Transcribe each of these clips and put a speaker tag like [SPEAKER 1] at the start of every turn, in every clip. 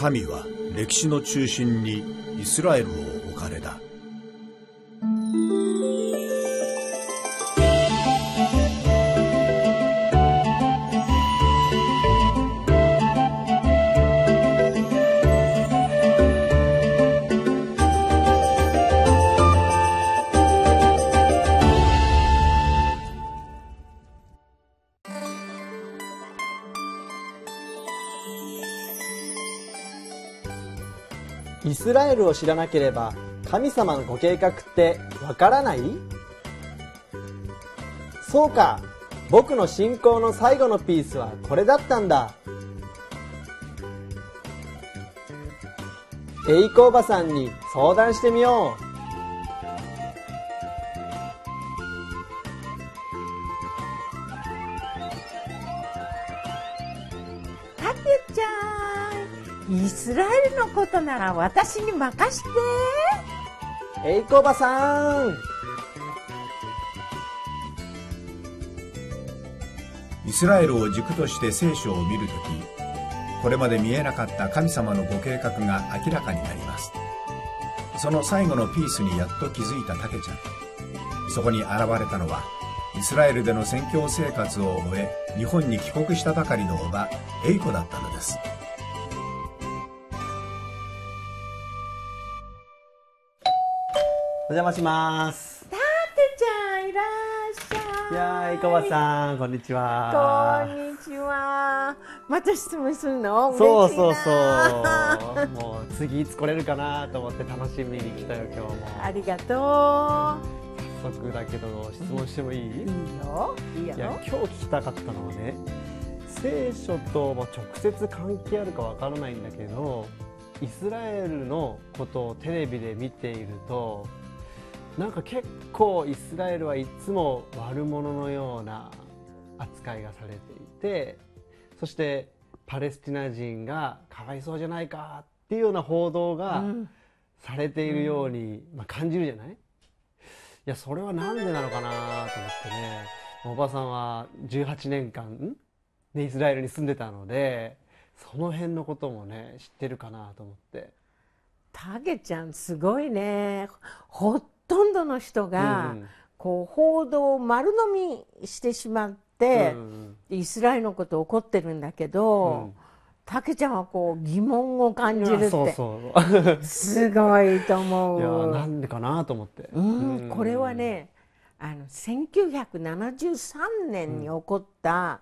[SPEAKER 1] 神は歴史の中心にイスラエルを置かれた。を知らなければ神様のご計画ってわからないそうか僕の信仰の最後のピースはこれだったんだエイコおばさんに相談し
[SPEAKER 2] てみようたけちゃんイスラエルのことなら私に任してエイコばさん
[SPEAKER 1] イスラエルを軸として聖書を見るときこれまで見えなかった神様のご計画が明らかになりますその最後のピースにやっと気づいたたけちゃんそこに現れたのはイスラエルでの宣教生活を終え日本に帰国したばかりのおばエイコだったのですお邪魔します。
[SPEAKER 2] たてちゃんいらっしゃい。いやいかわさ
[SPEAKER 1] んこんにちは。こ
[SPEAKER 2] んにちは。また質問するの？そうそうそう。
[SPEAKER 1] もう次いつ来れるかなと思って楽しみに来たよ今日も。ありがとう。早速だけど質問してもいい、うん、いいよいいや今日聞きたかったのはね聖書と直接関係あるかわからないんだけどイスラエルのことをテレビで見ているとなんか結構イスラエルはいつも悪者のような扱いがされていてそしてパレスチナ人がかわいそうじゃないかっていうような報道がされているように、まあ、感じるじゃないいやそれは何でなのかなと思ってねおばさんは18年間でイスラエルに住んでたのでその辺のこともね知ってるかなと思って。
[SPEAKER 2] タゲちゃんすごいねほっとんどの人が、こう報道を丸飲みしてしまって、イスラエルのこと起怒ってるんだけど。たけちゃんはこう疑問を感じるってそうそうすごいと思う いやな
[SPEAKER 1] んでかなと思って、うん、これ
[SPEAKER 2] はねあの1973年に起こった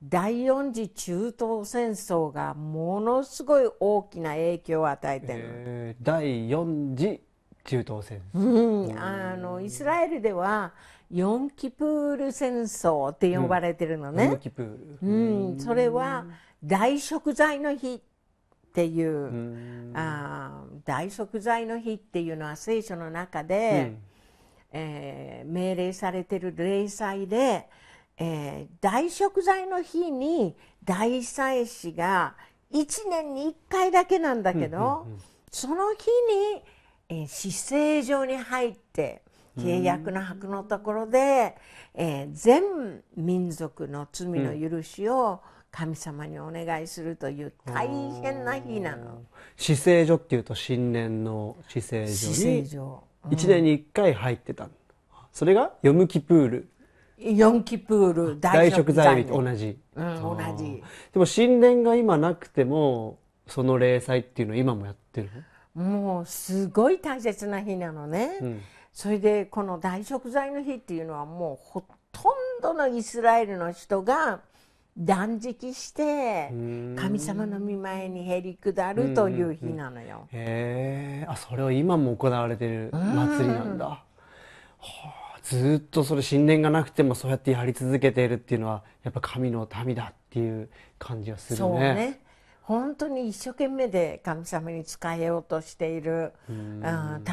[SPEAKER 2] 第四次中東戦争がものすごい大きな影響を与えてる、
[SPEAKER 1] えー、第四次中東戦、
[SPEAKER 2] うん、あのイスラエルでは4キプール戦争って呼ばれてるのね、うん、うん、それは大食材の日っていう、うん、あ大食材の日っていうのは聖書の中で、うん、えー、命令されてる例祭で、えー、大食材の日に大祭司が1年に1回だけなんだけど、その日にえー、姿勢上に入って契約の箔のところで、えー、全民族の罪の許しを神様にお願いするという大変な日なの。
[SPEAKER 1] 姿勢所っていうと新年の姿勢所に1年に1回入ってた、うん、それがヨムキプール。ヨ
[SPEAKER 2] ンキプール大食材日と同じ、うん、同じ
[SPEAKER 1] でも神殿が今なくてもその例祭っていうのを今もやってるの
[SPEAKER 2] もうすごい大切な日なのね、うん、それでこの大食材の日っていうのはもうほとんどのイスラエルの人が断食して神様の御前にへり下るという日なのよ。
[SPEAKER 1] へえあそれは今も行われてる祭りなんだ。はあ、ずっとそれ信念がなくてもそうやってやり続けているっていうのはやっぱ神の民だっていう感じがするね。そうね
[SPEAKER 2] 本当に一生懸命で神様に仕えようとしている、うん、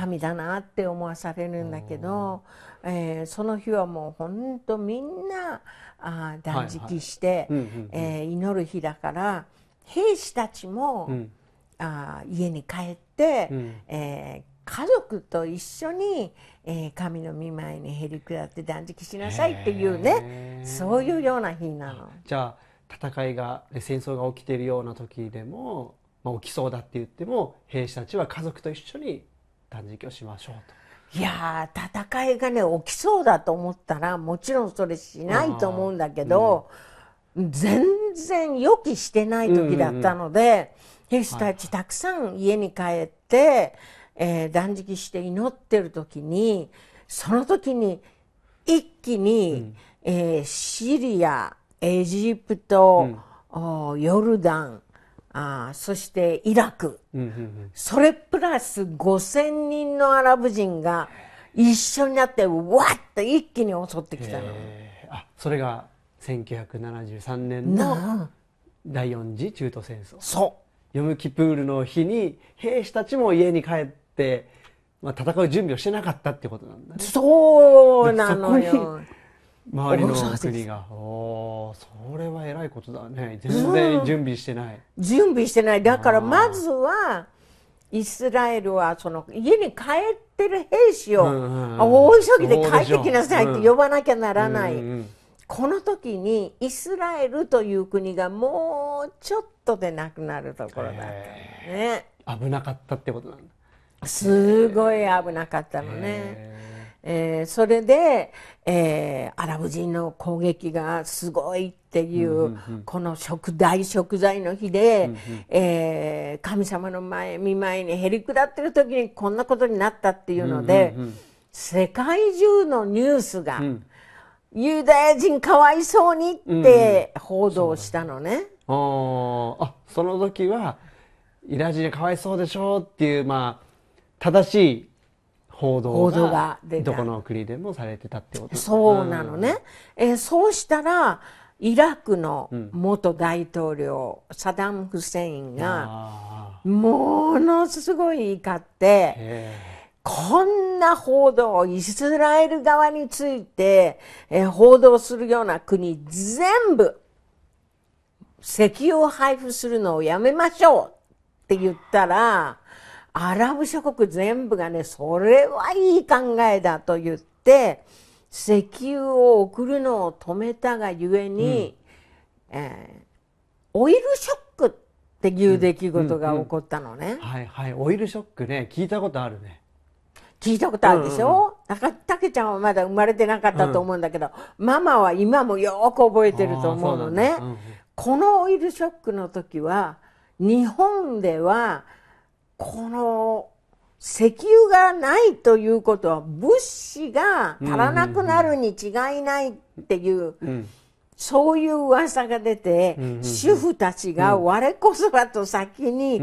[SPEAKER 2] 民だなって思わされるんだけど、えー、その日はもう本当みんなあ断食して祈る日だから兵士たちも、うん、あ家に帰って、うん、えー家族と一緒に、えー、神の御前にへり下って断食しなさいっていう
[SPEAKER 1] ねそ
[SPEAKER 2] ういうような日なの。
[SPEAKER 1] じゃあ戦いが戦争が起きているような時でも、まあ、起きそうだって言っても兵士たちは家族と一緒に断食をしましょう
[SPEAKER 2] と。いや戦いがね起きそうだと思ったらもちろんそれしないと思うんだけど、うん、全然予期してない時だったので、うんうん、兵士たちたくさん家に帰って、えー、断食して祈ってる時にその時に一気に、うん、えー、シリアエジプト、うん、ヨルダンあそしてイラク、うんうんうん、それプラス5,000人のアラブ人が一緒になってわっと一気に襲ってきたの。
[SPEAKER 1] あそれが1973年の第四次中東戦争そうヨムキプールの日に兵士たちも家に帰って、まあ、戦う準備をしてなかったってことなん
[SPEAKER 2] だねそうなのよ
[SPEAKER 1] 周りの国が おそれはえらいことだね全然準備してない、う
[SPEAKER 2] ん、準備してないだからまずはイスラエルはその家に帰ってる兵士を、大急ぎで帰ってきなさいって呼ばなきゃならない、うんうんうん、この時にイスラエルという国がもうちょっとでなくなるところだったね、ね、
[SPEAKER 1] 危なかったってことなんだ
[SPEAKER 2] すごい危なかったのね。えー、それで、えー、アラブ人の攻撃がすごいっていう、この食大食材の日で、えー、神様の前見舞いにへりくだってる時にこんなことになったっていうので、世界中のニュースが、ユダヤ人かわいそうにって報道したのね。うん
[SPEAKER 1] あその時はイラヤ人かわいそうでしょうっていうまあ正しい報道がどこの国でもされてたってことそうなのね、
[SPEAKER 2] うん、えー、そうしたらイラクの元大統領、うん、サダム・フセインがものすごい怒ってこんな報道イスラエル側について、えー、報道するような国全部石油を配布するのをやめましょうって言ったらアラブ諸国全部がね、それはいい考えだと言って、石油を送るのを止めたがゆえに、うん、えー、オイルショックっていう出来事が起こったのね、ううんう
[SPEAKER 1] ん、はいはい、オイルショックね、聞いたことあるね。
[SPEAKER 2] 聞いたことあるでしょ、うんうん、たけちゃんはまだ生まれてなかったと思うんだけど、うん、ママは今もよく覚えてると思うのね、うん、このオイルショックの時は日本ではこの石油がないということは物資が足らなくなるに違いないっていう、そういう噂が出て、うん、主婦たちが我こそはと先に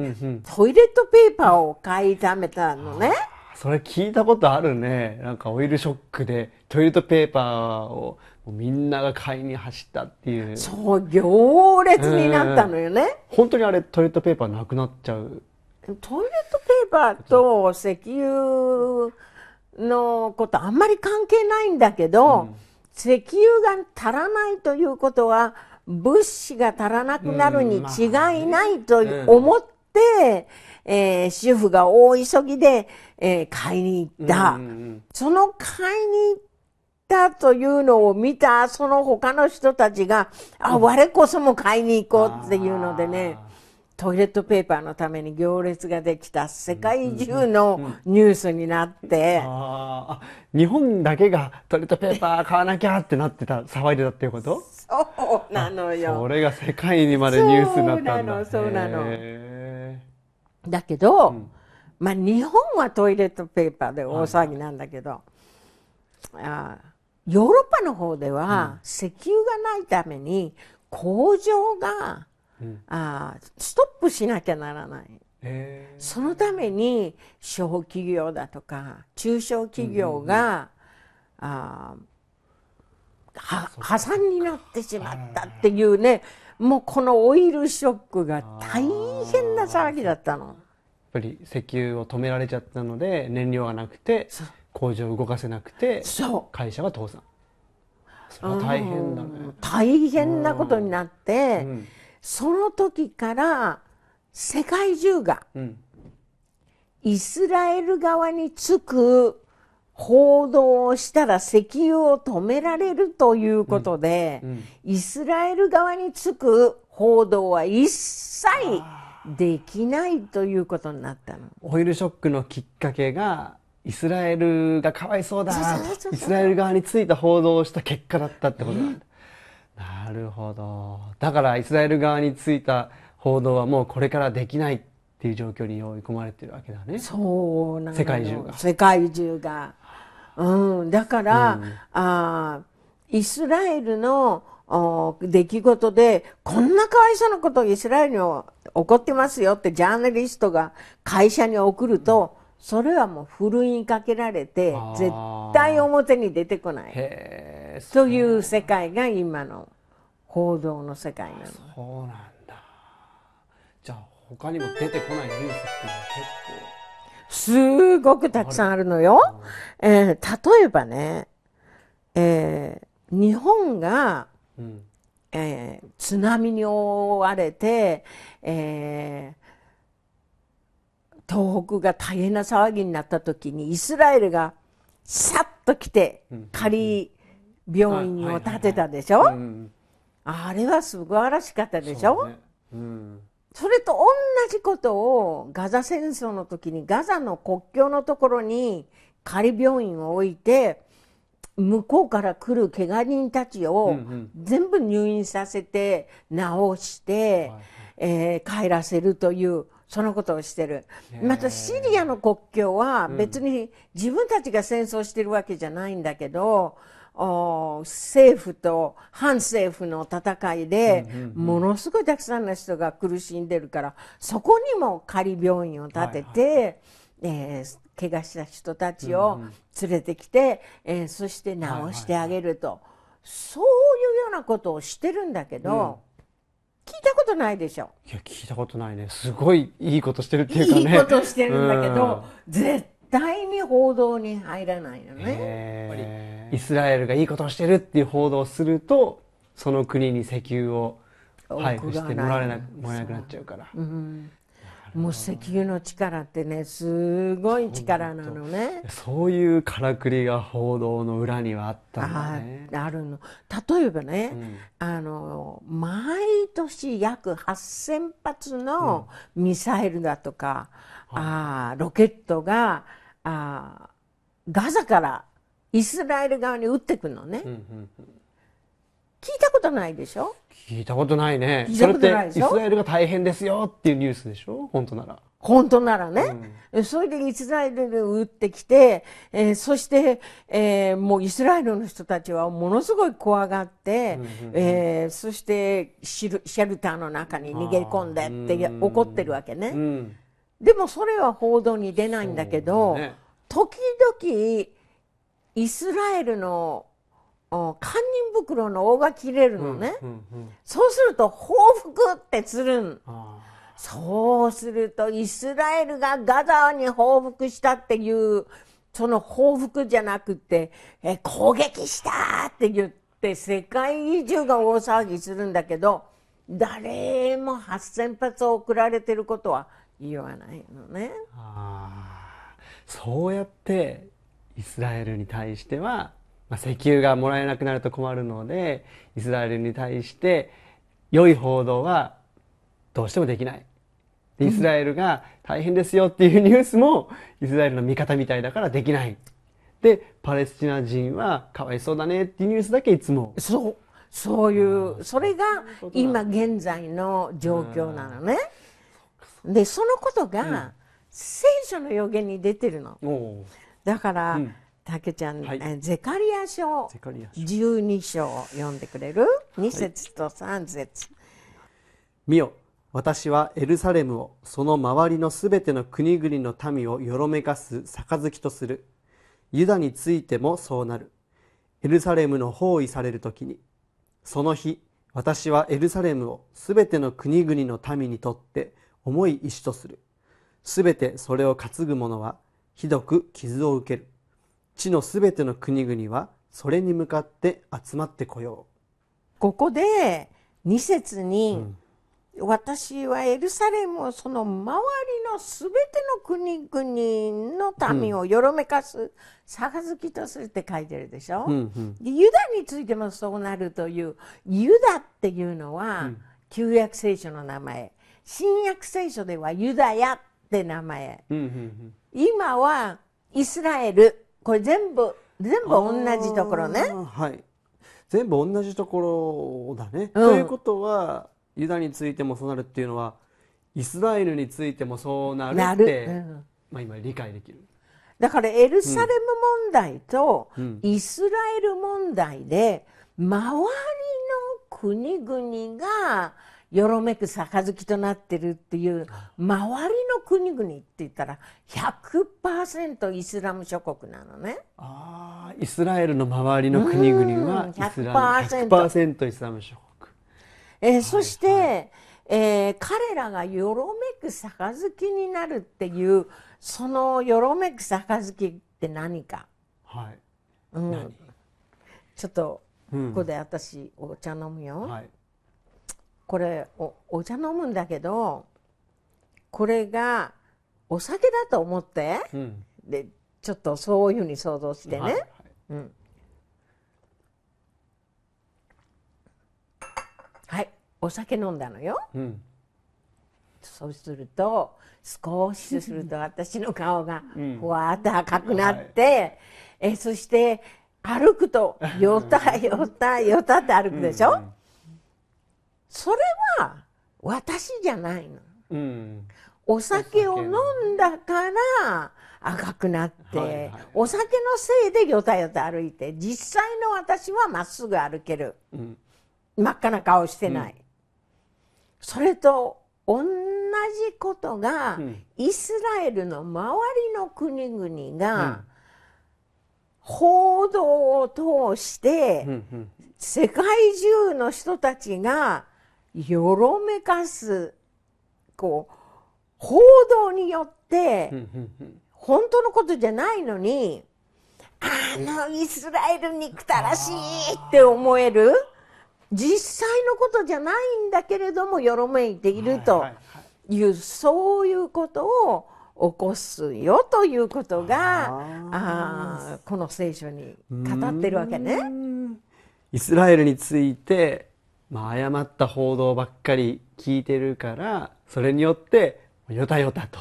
[SPEAKER 2] トイレットペーパーを買いためたのね。
[SPEAKER 1] それ聞いたことあるね。なんかオイルショックでトイレットペーパーをみんなが買いに走ったっていう。
[SPEAKER 2] そう、行列になったのよね。
[SPEAKER 1] 本当にあれトイレットペーパーなくなっちゃう
[SPEAKER 2] トイレットペーパーと石油のことあんまり関係ないんだけど、うん、石油が足らないということは物資が足らなくなるに違いないと思って、うん、えー、主婦が大急ぎで、えー、買いに行った、うんうん、その買いに行ったというのを見たその他の人たちがあ我こそも買いに行こうっていうのでね。トイレットペーパーのために行列ができた世界中のニュースになって、うん
[SPEAKER 1] うんうん、あ日本だけがトイレットペーパー買わなきゃってなってた騒いでたっていうこと
[SPEAKER 2] そうなのよそれが
[SPEAKER 1] 世界にまでニュースになったんだそうなのそうなの
[SPEAKER 2] だけど、うん、まあ日本はトイレットペーパーで大騒ぎなんだけど、はい、あヨーロッパの方では石油がないために工場がうん、あストップしなきゃならない。そのために小企業だとか中小企業が、うん、あ破産になってしまったっていうねもうこのオイルショックが大変な騒ぎだったの。やっ
[SPEAKER 1] ぱり石油を止められちゃったので燃料がなくて工場を動かせなくて会社が倒産。
[SPEAKER 2] それは大変だね、うん、大変なことになって、うんその時から世界中がイスラエル側につく報道をしたら石油を止められるということで、うんうん、イスラエル側につく報道は一切できないということになったの。オ
[SPEAKER 1] イルショックのきっかけがイスラエルがかわいそうだイスラエル側についた報道をした結果だったってことなんだ。なるほどだからイスラエル側についた報道はもうこれからできないっていう状況に追い込まれてるわけだ
[SPEAKER 2] ねそうなの世界中が世界中が、うん、だから、うん、あイスラエルの出来事でこんなかわいそうなことイスラエルに起こってますよってジャーナリストが会社に送ると、それはもうふるいにかけられて絶対表に出てこないという世界が今の報道の世界なのそうなんだじゃあ他にも出てこないニュースっていうのは結構すごくたくさんあるのよ、えー、例えばね、えー、日本が、うん、えー、津波に覆われて、え東北が大変な騒ぎになった時にイスラエルがさっと来て仮病院を建てたでしょ、うんあれは素晴らしかったでしょ、ねうん、それと同じことをガザ戦争の時にガザの国境のところに仮病院を置いて向こうから来るけが人たちを全部入院させて治して、うんうん、えー、帰らせるというそのことをしてるまたシリアの国境は別に自分たちが戦争してるわけじゃないんだけど、うん政府と反政府の戦いで、ものすごいたくさんの人が苦しんでるからそこにも仮病院を建てて、はいはいえー、怪我した人たちを連れてきて、うんうん、えー、そして治してあげると、そういうようなことをしてるんだけど。うん聞いたことないでしょ
[SPEAKER 1] いや聞いたことないねすごいいいことしてるっていうかねいいことしてるんだけど、うん、
[SPEAKER 2] 絶対に報道に入らないよね。
[SPEAKER 1] イスラエルがいいことをしてるっていう報道をするとその国に石油を配布してもらえなもなくなっちゃうから。
[SPEAKER 2] もう石油の力ってねすごい力なのね
[SPEAKER 1] そういうからくりが報道の裏にはあったんだ、ね、
[SPEAKER 2] あるの例えばね、うん、あの毎年約8,000発のミサイルだとか、うん、あロケットがあガザからイスラエル側に撃ってくるのね、うんうんうん、聞いたことないでしょ
[SPEAKER 1] 聞いたことないねそれってイスラエル
[SPEAKER 2] が大変ですよって
[SPEAKER 1] いうニュースでしょ本当なら
[SPEAKER 2] 本当ならね、うん、それでイスラエルに撃ってきて、えー、そして、えー、もうイスラエルの人たちはものすごい怖がって、うんうん、えー、そしてシェルターの中に逃げ込んでって怒ってるわけね、うん、でもそれは報道に出ないんだけど、ね、時々イスラエルの堪忍袋の尾が切れるのね、うんうんうん、そうすると報復ってするんそうするとイスラエルがガザに報復したっていうその報復じゃなくてえ攻撃したって言って世界中が大騒ぎするんだけど誰も8,000発送られてることは言わないのね。あ
[SPEAKER 1] そうやってイスラエルに対しては、まあ、石油がもらえなくなると困るのでイスラエルに対して良い報道はどうしてもできない。イスラエルが大変ですよっていうニュースもイスラエルの味方みたいだからできない。でパレスチナ人はかわいそうだねっていうニュースだけいつも。そう
[SPEAKER 2] そういうそれが今現在の状況なのね。でそのことが、聖書の予言に出てるの。だから、たけちゃん、はい、ゼカリア書12章を読んでくれる2節と3節、はい、
[SPEAKER 1] 見よ私はエルサレムをその周りのすべての国々の民をよろめかす杯とするユダについてもそうなるエルサレムの包囲される時にその日私はエルサレムをすべての国々の民にとって重い石とするすべてそれを担ぐ者はひどく傷を受ける地のすべての国々はそれに向かって集まってこよう
[SPEAKER 2] ここで二節に、うん私はエルサレムをその周りのすべての国々の民をよろめかす杯とするって書いてるでしょ、うんうんで、ユダについてもそうなるというユダっていうのは旧約聖書の名前、新約聖書ではユダヤって名前、うんうんうん、今はイスラエルこれ全部全部同じところね、は
[SPEAKER 1] い、全部同じところだね、うん、というこ
[SPEAKER 2] とは
[SPEAKER 1] ユダについてもそうなるっていうのはイスラエルについてもそうなるって、うん、まあ、今理解できる
[SPEAKER 2] だからエルサレム問題とイスラエル問題で周りの国々がよろめく杯となってるっていう周りの国々って言ったら100%イスラム諸国なのね。
[SPEAKER 1] あイスラエルの周りの国々はイスラム 100%, イスラム諸国。
[SPEAKER 2] えー、はい、そして、はい、えー、彼らがよろめく杯になるっていうそのよろめく杯って何か。はいうん、ちょっとここで私お茶飲むよ。うん、はいこれお茶飲むんだけどこれがお酒だと思って、うん、でちょっとそういうふうに想像してね、はいお酒飲んだのよ、うん、そうすると少しすると 私の顔がふわっと赤くなって、うん、えそして歩くとよたよたよたって歩くでしょ、うんうんそれは私じゃないの。うん、お酒を飲んだから赤くなって、はいはい、お酒のせいでよたよた歩いて実際の私はまっすぐ歩ける、うん、真っ赤な顔してない、うん、それと同じことが、イスラエルの周りの国々が、報道を通して、世界中の人たちがよろめかすこう報道によって本当のことじゃないのにあのイスラエル憎たらしいって思える実際のことじゃないんだけれどもよろめいているという、そういうことを起こすよということがあこの聖書に語ってるわけね。
[SPEAKER 1] イスラエルについてまあ、誤った報道ばっかり聞いてるからそれによってよたよたと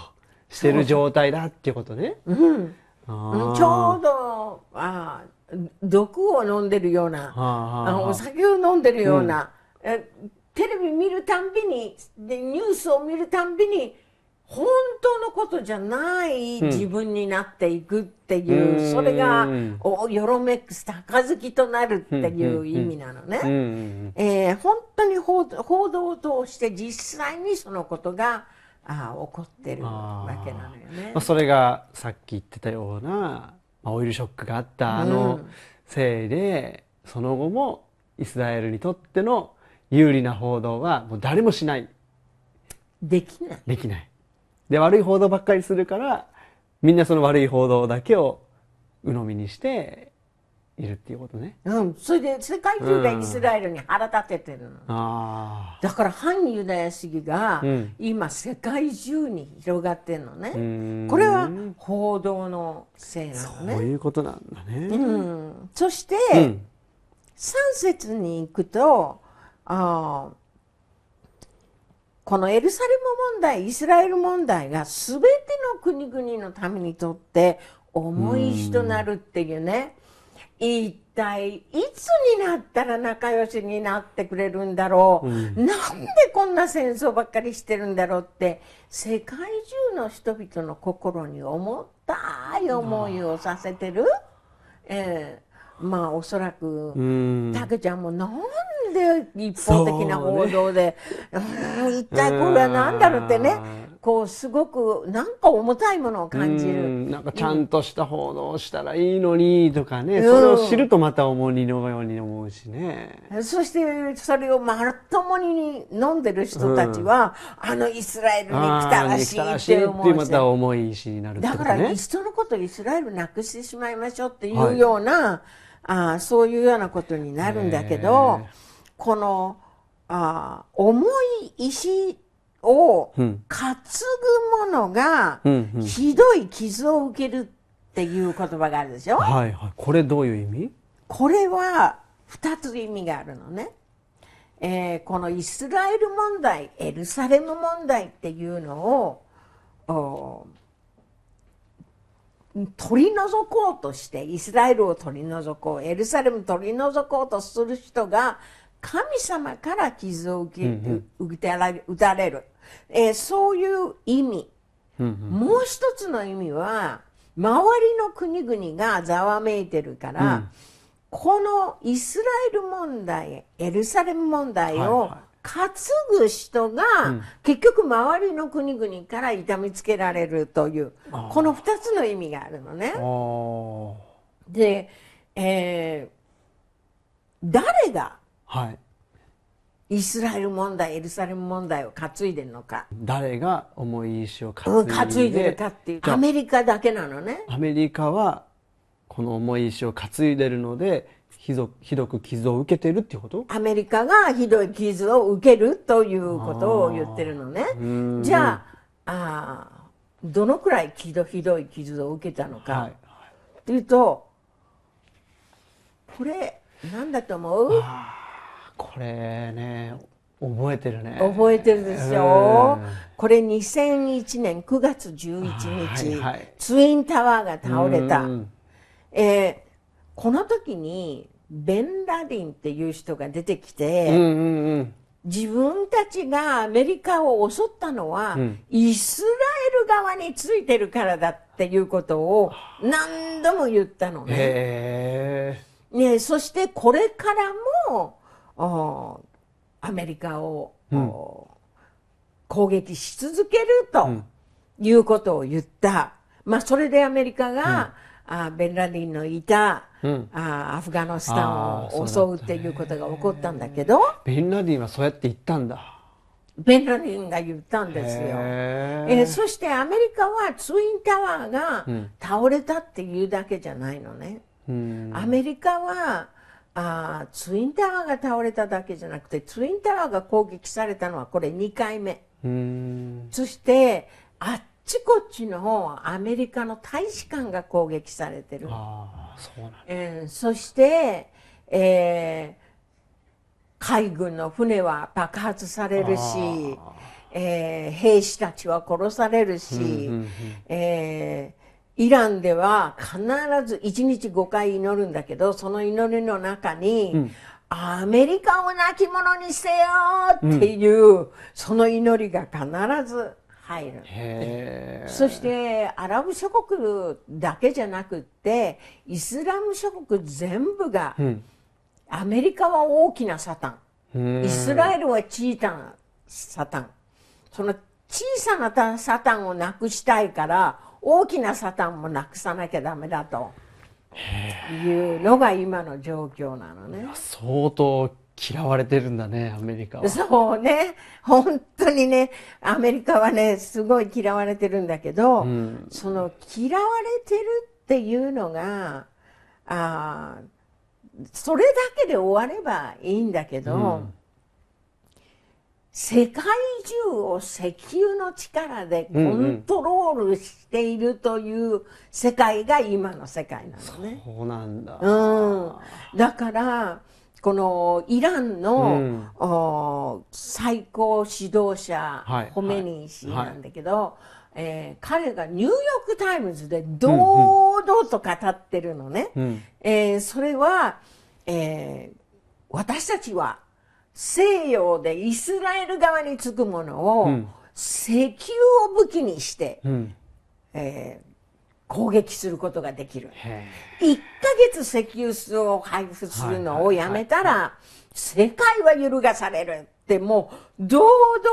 [SPEAKER 1] してる状態だっていうことね。ううん、ちょう
[SPEAKER 2] どあ毒を飲んでるような、は
[SPEAKER 1] あはあ、お酒
[SPEAKER 2] を飲んでるような、うん、テレビ見るたんびにニュースを見るたんびに本当のことじゃない自分になっていくっていう、うん、それがおよろめく月となるっていう意味なのね。え本当に報道を通して実際にそのことがあ起こってるわけなのよね。
[SPEAKER 1] まあ、それがさっき言ってたような、まあ、オイルショックがあったあのせいで、うん、その後もイスラエルにとっての有利な報道はもう誰もしない。できない。できない。で、悪い報道ばっかりするから、みんなその悪い報道だけを鵜呑みにして、いるっていうことね。う
[SPEAKER 2] ん。それで世界中がイスラエルに腹立ててるの。うん、
[SPEAKER 1] あ
[SPEAKER 2] だから反ユダヤ主義が今世界中に広がってるのね、う
[SPEAKER 1] ん。これは
[SPEAKER 2] 報道のせいなのね。そう
[SPEAKER 1] いうことなんだ
[SPEAKER 2] ね。うん。そして、う3節に行くと、ああ、このエルサレム問題、イスラエル問題が全ての国々のためにとって重い人となるっていうね。一体いつになったら仲良しになってくれるんだろう、うん、なんでこんな戦争ばっかりしてるんだろうって世界中の人々の心に重たい思いをさせてる、えー、まあおそらくたけちゃんもなんで一方的な報道で、ね、一体これは何だろうってねこうすごくなんか重たいものを感じるなんかちゃ
[SPEAKER 1] んとした報道をしたらいいのにとかね、うん、それを知るとまた重荷のように思うし
[SPEAKER 2] ねそしてそれをまともに飲んでる人たちは、うん、あのイスラエルに来たらしいって思うしまた
[SPEAKER 1] 重い志になる、ね、だから
[SPEAKER 2] 人のことイスラエルなくしてしまいましょうっていうような、はい、あそういうようなことになるんだけど。えーこのあ重い石を担ぐものが、ひどい傷を受けるっていう言葉があるでしょ、はい
[SPEAKER 1] はい、これどういう意味
[SPEAKER 2] これは2つ意味があるのね。えー、このイスラエル問題エルサレム問題っていうのを取り除こうとしてイスラエルを取り除こうエルサレム取り除こうとする人が神様から傷を受け、うんうん、打たれる、えー、そういう意味、うんうん、もう一つの意味は周りの国々がざわめいてるから、うん、このイスラエル問題エルサレム問題を担ぐ人が、はいはい、結局周りの国々から痛みつけられるという、うん、この2つの意味があるのね。で、えー、誰がはい、イスラエル問題エルサレム問題を担いでるのか
[SPEAKER 1] 誰が重い石を担いで,、担いでるかっていうアメ
[SPEAKER 2] リカだけなのね
[SPEAKER 1] アメリカはこの重い石を担いでるのでひどひどく傷を受けてるってこと
[SPEAKER 2] アメリカがひどい傷を受けるということを言ってるのねじゃああどのくらいひどひどい傷を受けたのか、はい、っていうとこれなんだと思う
[SPEAKER 1] これね覚えてるね覚えてるでしょ、う
[SPEAKER 2] これ2001年9月11日、はいはい、ツインタワーが倒れた、えー、この時にベン・ラディンっていう人が出てきて、うんうんうん、自分たちがアメリカを襲ったのは、うん、イスラエル側についてるからだっていうことを何度も言ったのね。ねそしてこれからもアメリカを、うん、攻撃し続けるということを言った、まあ、それでアメリカが、うん、あベンラディンのいた、うん、あアフガニスタンを襲うっていうことが起こったんだけど
[SPEAKER 1] ベンラディンはそうやって言ったんだ。
[SPEAKER 2] ベンラディンが言ったんですよ、
[SPEAKER 1] え
[SPEAKER 2] ー、そしてアメリカはツインタワーが倒れたっていうだけじゃないのね、うん、アメリカはあツインタワーが倒れただけじゃなくてツインタワーが攻撃されたのはこれ2回目そしてあっちこっちの方アメリカの大使館が攻撃されてるあそうなん、ね、えそして、えー、海軍の船は爆発されるし、えー、兵士たちは殺されるし、うんうんうん、えーイランでは必ず1日5回祈るんだけど、その祈りの中に、うん、アメリカを亡き者にせよっていう、うん、その祈りが必ず入る。そして、アラブ諸国だけじゃなくって、イスラム諸国全部が、うん、アメリカは大きなサタン、イスラエルは小さなサタン、その小さなサタンをなくしたいから、大きなサタンもなくさなきゃダメだというのが今の状況なのね。相当嫌
[SPEAKER 1] われてるんだねアメリカは。
[SPEAKER 2] そうね本当にねアメリカはねすごい嫌われてるんだけど、うん、その嫌われてるっていうのがあそれだけで終わればいいんだけど。うん世界中を石油の力でコントロールしているという世界が今の世界なのね。
[SPEAKER 1] そうなんだ。う
[SPEAKER 2] ん。だから、このイランの、うん、最高指導者、はい、ホメニー氏なんだけど、はいはいえー、彼がニューヨーク・タイムズで堂々と語ってるのね、うんうん、えー、それは、えー、私たちは西洋でイスラエル側につくものを、石油を武器にして、うんえー、攻撃することができる1ヶ月石油を配布するのをやめたら、世界は揺るがされるってもう堂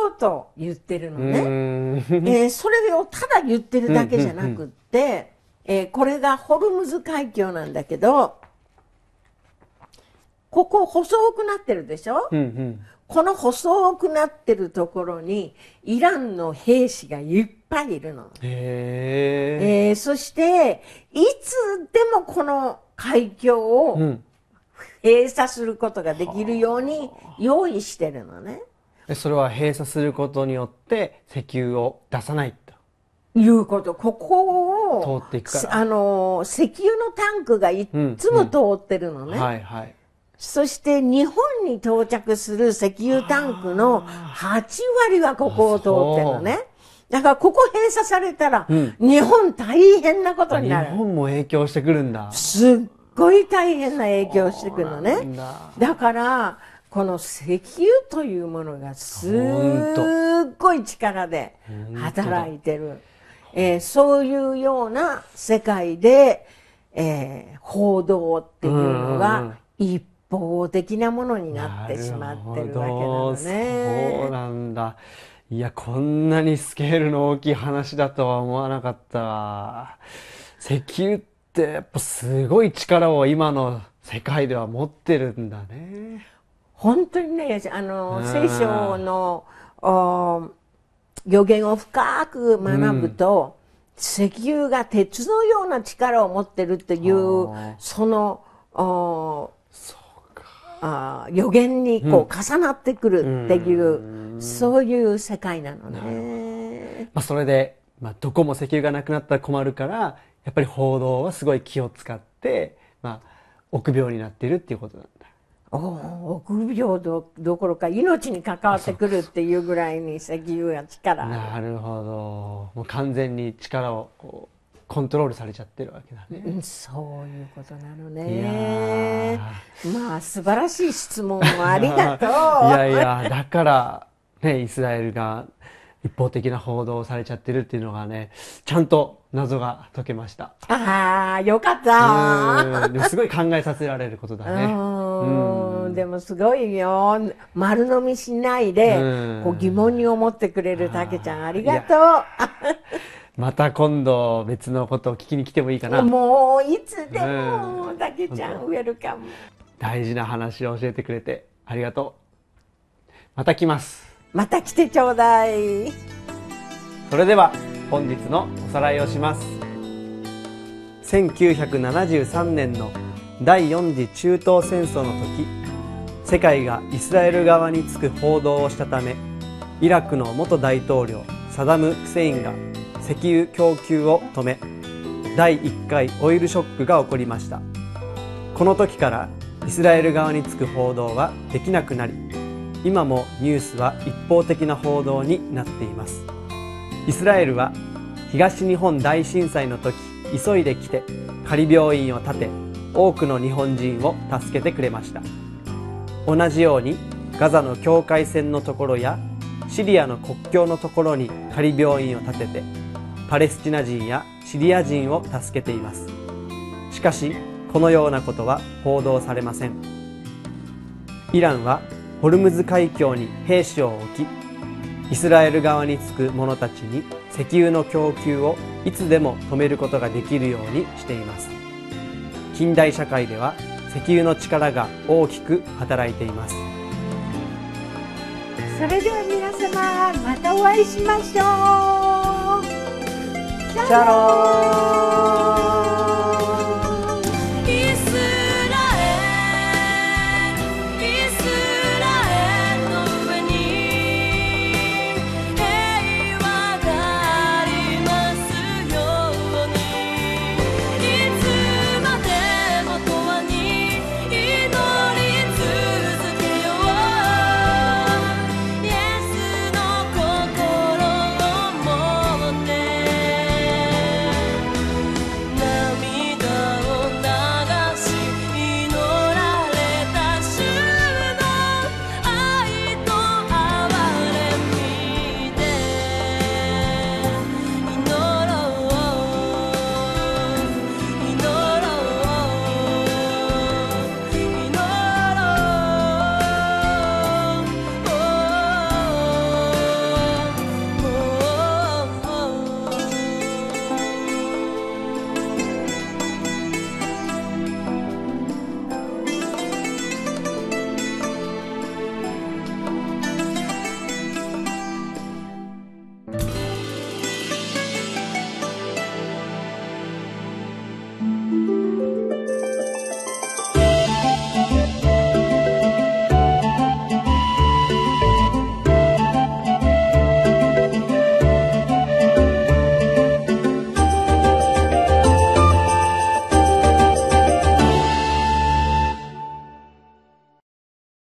[SPEAKER 2] 々と言ってるのね、
[SPEAKER 1] えー、そ
[SPEAKER 2] れをただ言ってるだけじゃなくって、えー、これがホルムズ海峡なんだけどここ細くなってるでしょ、うんうん、この細くなってるところにイランの兵士がいっぱいいるの。へえー、そしていつでもこの海峡を閉鎖することができるように用意してるのね。
[SPEAKER 1] うん、それは閉鎖することによって石油を出さないと。
[SPEAKER 2] いうこと。ここを、通っていくあの、石油のタンクがいつも通ってるのね。うんうん、はいはい。そして日本に到着する石油タンクの8割はここを通ってるのね。だからここ閉鎖されたら、日本大変なことになる。日
[SPEAKER 1] 本も影響してくるんだ。す
[SPEAKER 2] っごい大変な影響してくるのね。だだから、この石油というものがすっごい力で働いてる。えー、そういうような世界で、えー、報道っていうのがいっぱい望的なものになってしまってるわけなの
[SPEAKER 1] ね。そうなんだいやこんなにスケールの大きい話だとは思わなかったわ。石油ってやっぱすごい力を今の世界では持ってるんだ
[SPEAKER 2] ね。本当にねあの聖書の予言を深く学ぶと、うん、石油が鉄のような力を持ってるっていうその。あ予言にこう重なってくるっていう、うん、そういう世界なのね。
[SPEAKER 1] まあ、それで、まあ、どこも石油がなくなったら困るから、やっぱり報道はすごい気を使って、まあ、臆病になっているっていうことなんだ。
[SPEAKER 2] お臆病どどころか命に関わってくるっていうぐらいに石油が力
[SPEAKER 1] なるほどもう完全に力をこうコントロールされちゃってるわけだね。
[SPEAKER 2] そういうことなのね。まあ素晴らしい質問をありがとう。いやい
[SPEAKER 1] やだからねイスラエルが一方的な報道をされちゃってるっていうのがねちゃんと謎が解けました。
[SPEAKER 2] ああよかった。すご
[SPEAKER 1] い考えさせられることだね。
[SPEAKER 2] うん、でもすごいよ丸飲みしないで、こう疑問に思ってくれるたけちゃんありがとう。
[SPEAKER 1] また今度別のことを聞きに来てもいいかな
[SPEAKER 2] もういつでも、たけちゃんウェルカム
[SPEAKER 1] 大事な話を教えてくれてありがとうまた来ます
[SPEAKER 2] また来てちょうだい
[SPEAKER 1] それでは本日のおさらいをします1973年の第4次中東戦争の時世界がイスラエル側につく報道をしたためイラクの元大統領サダム・フセインが石油供給を止め第1回オイルショックが起こりましたこの時からイスラエル側につく報道はできなくなり今もニュースは一方的な報道になっていますイスラエルは東日本大震災の時急いで来て仮病院を建て多くの日本人を助けてくれました同じようにガザの境界線のところやシリアの国境のところに仮病院を建ててパレスチナ人やシリア人を助けていますしかしこのようなことは報道されませんイランはホルムズ海峡に兵士を置きイスラエル側につく者たちに石油の供給をいつでも止めることができるようにしています近代社会では石油の力が大きく働いています
[SPEAKER 2] それでは皆様またお会いしましょう
[SPEAKER 1] 짜란!